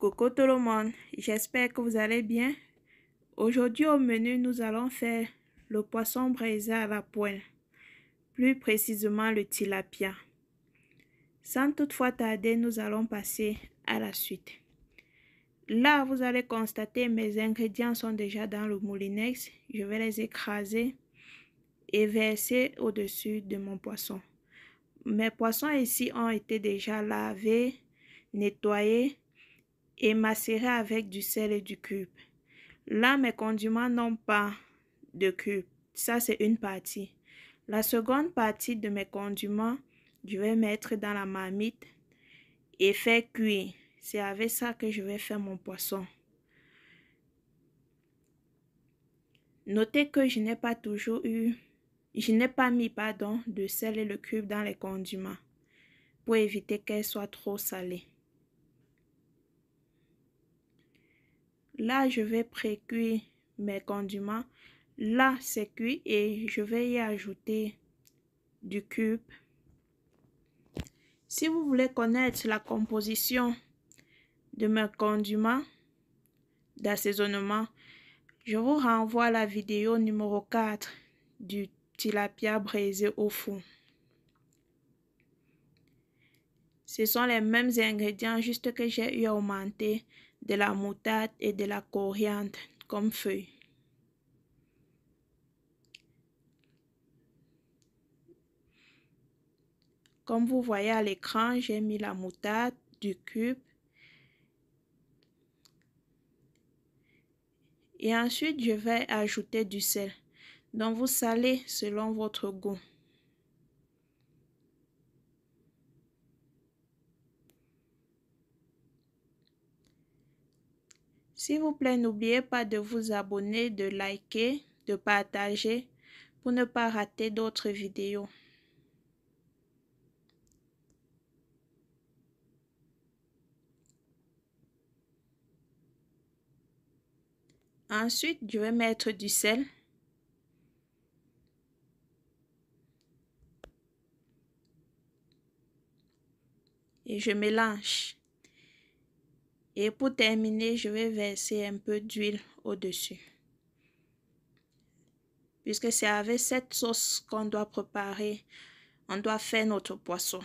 Coucou tout le monde, j'espère que vous allez bien. Aujourd'hui au menu, nous allons faire le poisson braisé à la poêle, plus précisément le tilapia. Sans toutefois tarder, nous allons passer à la suite. Là, vous allez constater mes ingrédients sont déjà dans le moulinex. Je vais les écraser et verser au-dessus de mon poisson. Mes poissons ici ont été déjà lavés, nettoyés et macérer avec du sel et du cube. Là, mes condiments n'ont pas de cube. Ça, c'est une partie. La seconde partie de mes condiments, je vais mettre dans la marmite et faire cuire. C'est avec ça que je vais faire mon poisson. Notez que je n'ai pas toujours eu, je n'ai pas mis, pardon, de sel et le cube dans les condiments pour éviter qu'elles soient trop salées. Là, je vais pré-cuire mes condiments. Là, c'est cuit et je vais y ajouter du cube. Si vous voulez connaître la composition de mes condiments d'assaisonnement, je vous renvoie à la vidéo numéro 4 du tilapia braisé au fond. Ce sont les mêmes ingrédients, juste que j'ai eu à augmenter de la moutarde et de la coriandre comme feuilles. Comme vous voyez à l'écran, j'ai mis la moutarde du cube. Et ensuite, je vais ajouter du sel. Donc, vous salez selon votre goût. S'il vous plaît, n'oubliez pas de vous abonner, de liker, de partager pour ne pas rater d'autres vidéos. Ensuite, je vais mettre du sel. Et je mélange. Et pour terminer, je vais verser un peu d'huile au-dessus. Puisque c'est avec cette sauce qu'on doit préparer, on doit faire notre poisson.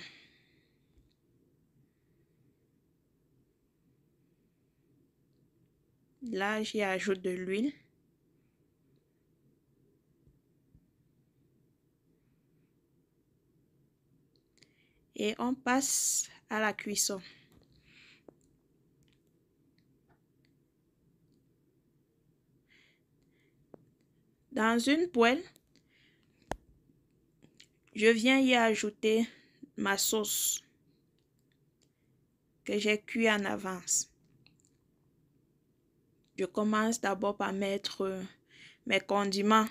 Là, j'y ajoute de l'huile. Et on passe à la cuisson. Dans une poêle, je viens y ajouter ma sauce que j'ai cuit en avance. Je commence d'abord par mettre euh, mes condiments.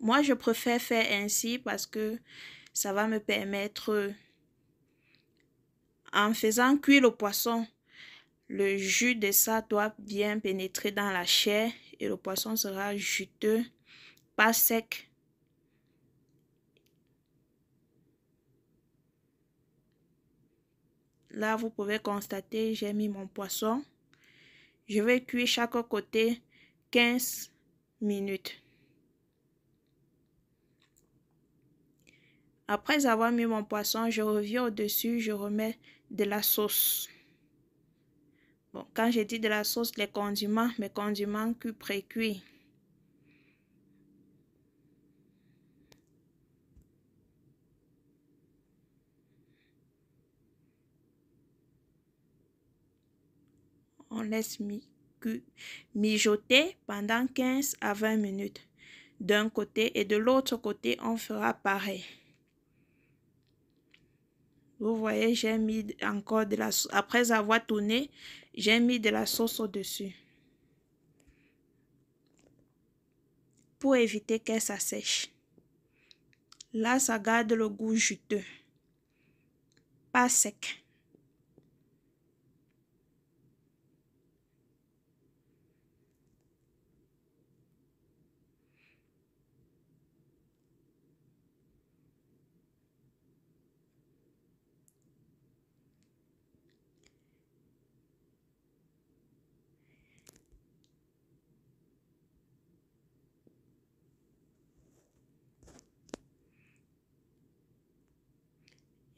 Moi, je préfère faire ainsi parce que ça va me permettre, euh, en faisant cuire le poisson, le jus de ça doit bien pénétrer dans la chair et le poisson sera juteux, pas sec. Là, vous pouvez constater, j'ai mis mon poisson. Je vais cuire chaque côté 15 minutes. Après avoir mis mon poisson, je reviens au-dessus, je remets de la sauce. Bon, quand j'ai dis de la sauce, les condiments, mes condiments cuits, pré-cuits. On laisse mijoter pendant 15 à 20 minutes d'un côté et de l'autre côté, on fera pareil. Vous voyez, j'ai mis encore de la sauce. Après avoir tourné, j'ai mis de la sauce au-dessus. Pour éviter qu'elle s'assèche. Là, ça garde le goût juteux. Pas sec.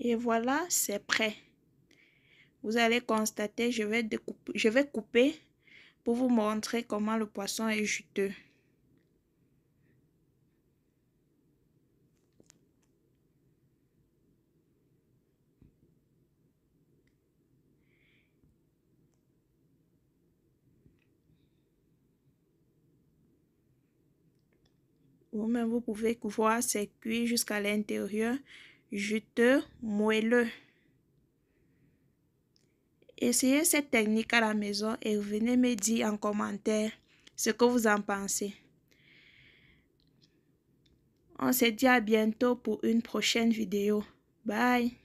Et voilà, c'est prêt. Vous allez constater, je vais, découper, je vais couper pour vous montrer comment le poisson est juteux. Vous-même, vous pouvez voir, c'est cuit jusqu'à l'intérieur juteux, moelleux. Essayez cette technique à la maison et venez me dire en commentaire ce que vous en pensez. On se dit à bientôt pour une prochaine vidéo. Bye